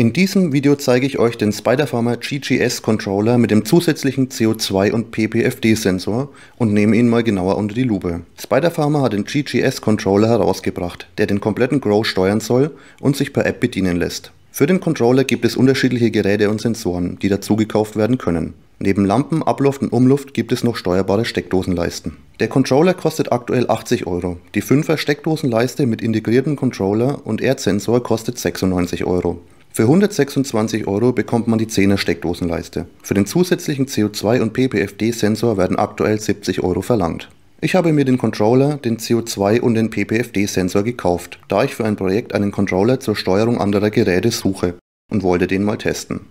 In diesem Video zeige ich euch den Spider-Farmer GGS Controller mit dem zusätzlichen CO2- und PPFD-Sensor und nehme ihn mal genauer unter die Lupe. Spider-Farmer hat den GGS Controller herausgebracht, der den kompletten Grow steuern soll und sich per App bedienen lässt. Für den Controller gibt es unterschiedliche Geräte und Sensoren, die dazu gekauft werden können. Neben Lampen, Abluft und Umluft gibt es noch steuerbare Steckdosenleisten. Der Controller kostet aktuell 80 Euro. Die 5er Steckdosenleiste mit integriertem Controller und Erdsensor kostet 96 Euro. Für 126 Euro bekommt man die 10er Steckdosenleiste. Für den zusätzlichen CO2- und PPFD-Sensor werden aktuell 70 Euro verlangt. Ich habe mir den Controller, den CO2- und den PPFD-Sensor gekauft, da ich für ein Projekt einen Controller zur Steuerung anderer Geräte suche und wollte den mal testen.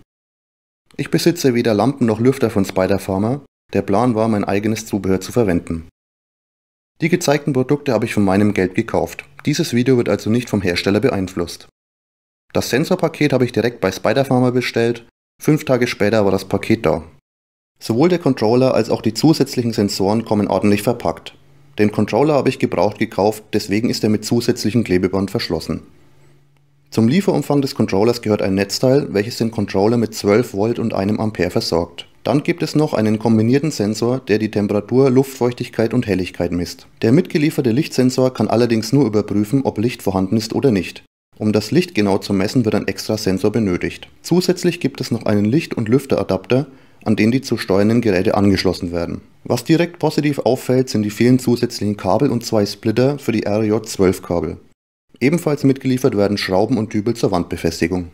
Ich besitze weder Lampen noch Lüfter von Spider Farmer, der Plan war, mein eigenes Zubehör zu verwenden. Die gezeigten Produkte habe ich von meinem Geld gekauft. Dieses Video wird also nicht vom Hersteller beeinflusst. Das Sensorpaket habe ich direkt bei Spider-Farmer bestellt. Fünf Tage später war das Paket da. Sowohl der Controller als auch die zusätzlichen Sensoren kommen ordentlich verpackt. Den Controller habe ich gebraucht gekauft, deswegen ist er mit zusätzlichem Klebeband verschlossen. Zum Lieferumfang des Controllers gehört ein Netzteil, welches den Controller mit 12 Volt und einem Ampere versorgt. Dann gibt es noch einen kombinierten Sensor, der die Temperatur, Luftfeuchtigkeit und Helligkeit misst. Der mitgelieferte Lichtsensor kann allerdings nur überprüfen, ob Licht vorhanden ist oder nicht. Um das Licht genau zu messen, wird ein extra Sensor benötigt. Zusätzlich gibt es noch einen Licht- und Lüfteradapter, an den die zu steuernden Geräte angeschlossen werden. Was direkt positiv auffällt, sind die vielen zusätzlichen Kabel und zwei Splitter für die RJ12-Kabel. Ebenfalls mitgeliefert werden Schrauben und Dübel zur Wandbefestigung.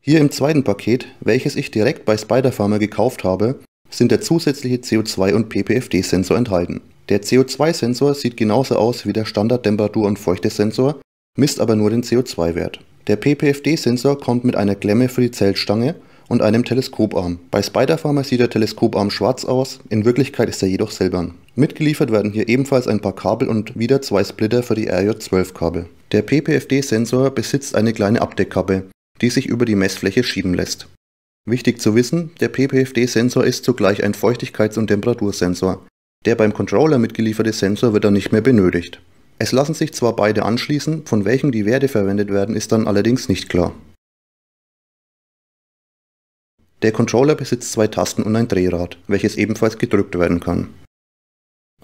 Hier im zweiten Paket, welches ich direkt bei Spider Farmer gekauft habe, sind der zusätzliche CO2- und PPFD-Sensor enthalten. Der CO2-Sensor sieht genauso aus wie der Standard-Temperatur- und Feuchtesensor, misst aber nur den CO2-Wert. Der PPFD-Sensor kommt mit einer Klemme für die Zeltstange und einem Teleskoparm. Bei Spider-Farmer sieht der Teleskoparm schwarz aus, in Wirklichkeit ist er jedoch silbern. Mitgeliefert werden hier ebenfalls ein paar Kabel und wieder zwei Splitter für die RJ12-Kabel. Der PPFD-Sensor besitzt eine kleine Abdeckkappe, die sich über die Messfläche schieben lässt. Wichtig zu wissen, der PPFD-Sensor ist zugleich ein Feuchtigkeits- und Temperatursensor. Der beim Controller mitgelieferte Sensor wird dann nicht mehr benötigt. Es lassen sich zwar beide anschließen, von welchem die Werte verwendet werden, ist dann allerdings nicht klar. Der Controller besitzt zwei Tasten und ein Drehrad, welches ebenfalls gedrückt werden kann.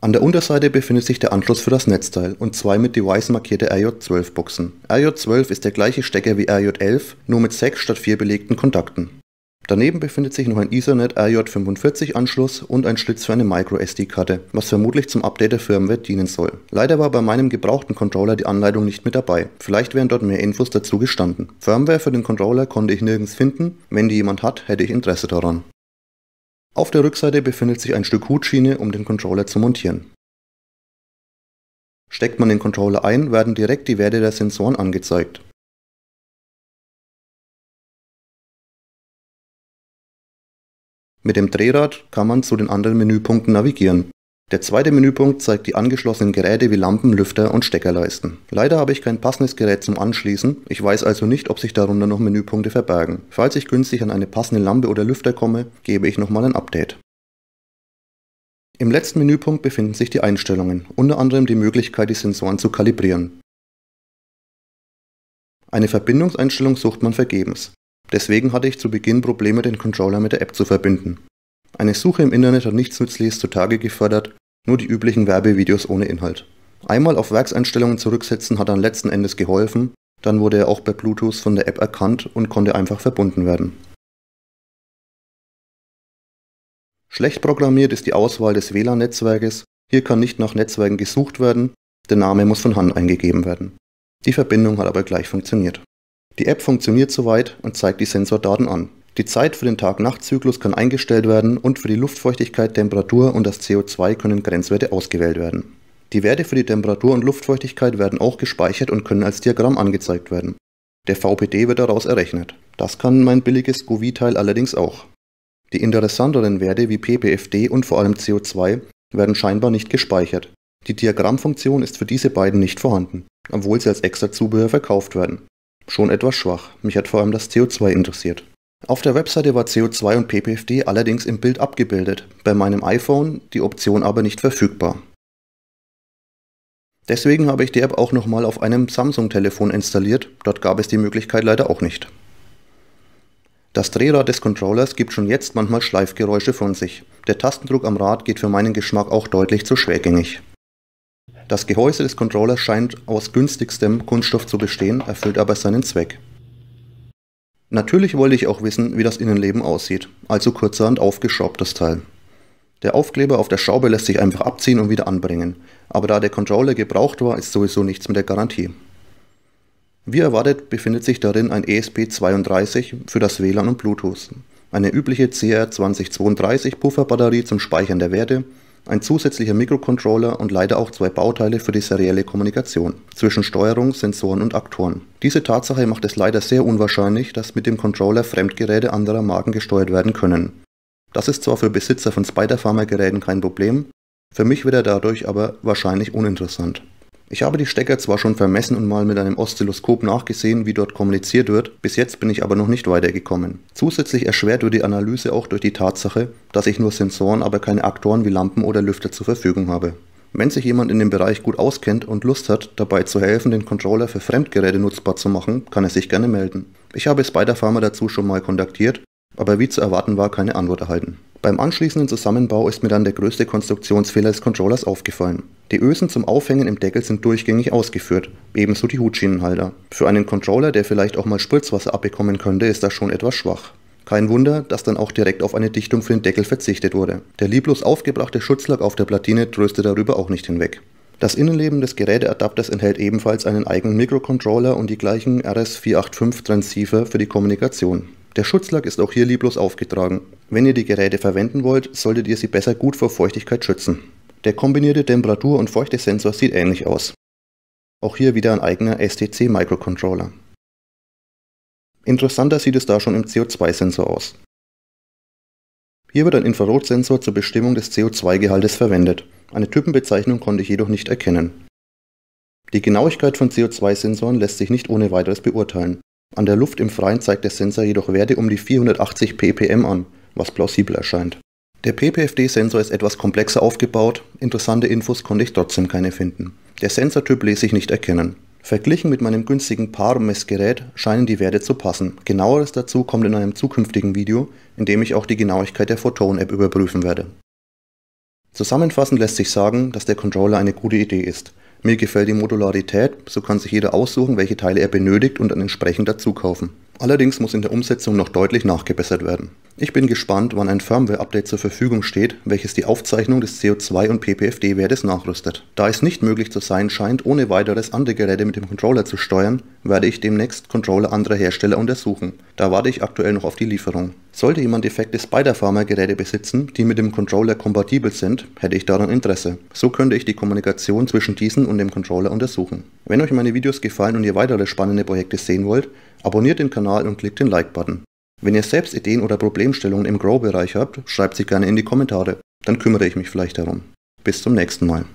An der Unterseite befindet sich der Anschluss für das Netzteil und zwei mit Device markierte RJ12-Buchsen. RJ12 ist der gleiche Stecker wie RJ11, nur mit 6 statt 4 belegten Kontakten. Daneben befindet sich noch ein Ethernet RJ45-Anschluss und ein Schlitz für eine MicroSD-Karte, was vermutlich zum Update der Firmware dienen soll. Leider war bei meinem gebrauchten Controller die Anleitung nicht mit dabei. Vielleicht wären dort mehr Infos dazu gestanden. Firmware für den Controller konnte ich nirgends finden. Wenn die jemand hat, hätte ich Interesse daran. Auf der Rückseite befindet sich ein Stück Hutschiene, um den Controller zu montieren. Steckt man den Controller ein, werden direkt die Werte der Sensoren angezeigt. Mit dem Drehrad kann man zu den anderen Menüpunkten navigieren. Der zweite Menüpunkt zeigt die angeschlossenen Geräte wie Lampen, Lüfter und Steckerleisten. Leider habe ich kein passendes Gerät zum Anschließen, ich weiß also nicht, ob sich darunter noch Menüpunkte verbergen. Falls ich günstig an eine passende Lampe oder Lüfter komme, gebe ich nochmal ein Update. Im letzten Menüpunkt befinden sich die Einstellungen, unter anderem die Möglichkeit, die Sensoren zu kalibrieren. Eine Verbindungseinstellung sucht man vergebens. Deswegen hatte ich zu Beginn Probleme, den Controller mit der App zu verbinden. Eine Suche im Internet hat nichts Nützliches zutage gefördert, nur die üblichen Werbevideos ohne Inhalt. Einmal auf Werkseinstellungen zurücksetzen hat dann letzten Endes geholfen, dann wurde er auch bei Bluetooth von der App erkannt und konnte einfach verbunden werden. Schlecht programmiert ist die Auswahl des WLAN-Netzwerkes, hier kann nicht nach Netzwerken gesucht werden, der Name muss von Hand eingegeben werden. Die Verbindung hat aber gleich funktioniert. Die App funktioniert soweit und zeigt die Sensordaten an. Die Zeit für den Tag-Nacht-Zyklus kann eingestellt werden und für die Luftfeuchtigkeit, Temperatur und das CO2 können Grenzwerte ausgewählt werden. Die Werte für die Temperatur und Luftfeuchtigkeit werden auch gespeichert und können als Diagramm angezeigt werden. Der VPD wird daraus errechnet. Das kann mein billiges GUVI-Teil allerdings auch. Die interessanteren Werte wie PPFD und vor allem CO2 werden scheinbar nicht gespeichert. Die Diagrammfunktion ist für diese beiden nicht vorhanden, obwohl sie als extra Zubehör verkauft werden. Schon etwas schwach, mich hat vor allem das CO2 interessiert. Auf der Webseite war CO2 und PPFD allerdings im Bild abgebildet, bei meinem iPhone die Option aber nicht verfügbar. Deswegen habe ich die App auch nochmal auf einem Samsung-Telefon installiert, dort gab es die Möglichkeit leider auch nicht. Das Drehrad des Controllers gibt schon jetzt manchmal Schleifgeräusche von sich. Der Tastendruck am Rad geht für meinen Geschmack auch deutlich zu schwergängig. Das Gehäuse des Controllers scheint aus günstigstem Kunststoff zu bestehen, erfüllt aber seinen Zweck. Natürlich wollte ich auch wissen, wie das Innenleben aussieht, also kurzerhand aufgeschraubt das Teil. Der Aufkleber auf der Schraube lässt sich einfach abziehen und wieder anbringen, aber da der Controller gebraucht war, ist sowieso nichts mit der Garantie. Wie erwartet befindet sich darin ein ESP32 für das WLAN und Bluetooth, eine übliche CR2032 Pufferbatterie zum Speichern der Werte ein zusätzlicher Mikrocontroller und leider auch zwei Bauteile für die serielle Kommunikation zwischen Steuerung, Sensoren und Aktoren. Diese Tatsache macht es leider sehr unwahrscheinlich, dass mit dem Controller Fremdgeräte anderer Marken gesteuert werden können. Das ist zwar für Besitzer von Spider-Farmer-Geräten kein Problem, für mich wird er dadurch aber wahrscheinlich uninteressant. Ich habe die Stecker zwar schon vermessen und mal mit einem Oszilloskop nachgesehen, wie dort kommuniziert wird, bis jetzt bin ich aber noch nicht weitergekommen. Zusätzlich erschwert wird die Analyse auch durch die Tatsache, dass ich nur Sensoren, aber keine Aktoren wie Lampen oder Lüfter zur Verfügung habe. Wenn sich jemand in dem Bereich gut auskennt und Lust hat, dabei zu helfen, den Controller für Fremdgeräte nutzbar zu machen, kann er sich gerne melden. Ich habe Spider Farmer dazu schon mal kontaktiert, aber wie zu erwarten war keine Antwort erhalten. Beim anschließenden Zusammenbau ist mir dann der größte Konstruktionsfehler des Controllers aufgefallen. Die Ösen zum Aufhängen im Deckel sind durchgängig ausgeführt, ebenso die Hutschienenhalter. Für einen Controller, der vielleicht auch mal Spritzwasser abbekommen könnte, ist das schon etwas schwach. Kein Wunder, dass dann auch direkt auf eine Dichtung für den Deckel verzichtet wurde. Der lieblos aufgebrachte Schutzlack auf der Platine tröstet darüber auch nicht hinweg. Das Innenleben des Geräteadapters enthält ebenfalls einen eigenen Mikrocontroller und die gleichen RS485 Transceiver für die Kommunikation. Der Schutzlack ist auch hier lieblos aufgetragen. Wenn ihr die Geräte verwenden wollt, solltet ihr sie besser gut vor Feuchtigkeit schützen. Der kombinierte Temperatur- und Feuchtesensor sieht ähnlich aus. Auch hier wieder ein eigener STC Microcontroller. Interessanter sieht es da schon im CO2-Sensor aus. Hier wird ein Infrarotsensor zur Bestimmung des CO2-Gehaltes verwendet. Eine Typenbezeichnung konnte ich jedoch nicht erkennen. Die Genauigkeit von CO2-Sensoren lässt sich nicht ohne weiteres beurteilen. An der Luft im Freien zeigt der Sensor jedoch Werte um die 480 ppm an, was plausibel erscheint. Der PPFD-Sensor ist etwas komplexer aufgebaut, interessante Infos konnte ich trotzdem keine finden. Der Sensortyp lese ich nicht erkennen. Verglichen mit meinem günstigen Parum-Messgerät scheinen die Werte zu passen. Genaueres dazu kommt in einem zukünftigen Video, in dem ich auch die Genauigkeit der Photon-App überprüfen werde. Zusammenfassend lässt sich sagen, dass der Controller eine gute Idee ist. Mir gefällt die Modularität, so kann sich jeder aussuchen, welche Teile er benötigt und dann entsprechend dazu kaufen. Allerdings muss in der Umsetzung noch deutlich nachgebessert werden. Ich bin gespannt, wann ein Firmware-Update zur Verfügung steht, welches die Aufzeichnung des CO2- und PPFD-Wertes nachrüstet. Da es nicht möglich zu sein scheint, ohne weiteres andere Geräte mit dem Controller zu steuern, werde ich demnächst Controller anderer Hersteller untersuchen. Da warte ich aktuell noch auf die Lieferung. Sollte jemand defekte Spider-Farmer-Geräte besitzen, die mit dem Controller kompatibel sind, hätte ich daran Interesse. So könnte ich die Kommunikation zwischen diesen und dem Controller untersuchen. Wenn euch meine Videos gefallen und ihr weitere spannende Projekte sehen wollt, abonniert den Kanal Kanal und klickt den Like-Button. Wenn ihr selbst Ideen oder Problemstellungen im Grow-Bereich habt, schreibt sie gerne in die Kommentare, dann kümmere ich mich vielleicht darum. Bis zum nächsten Mal.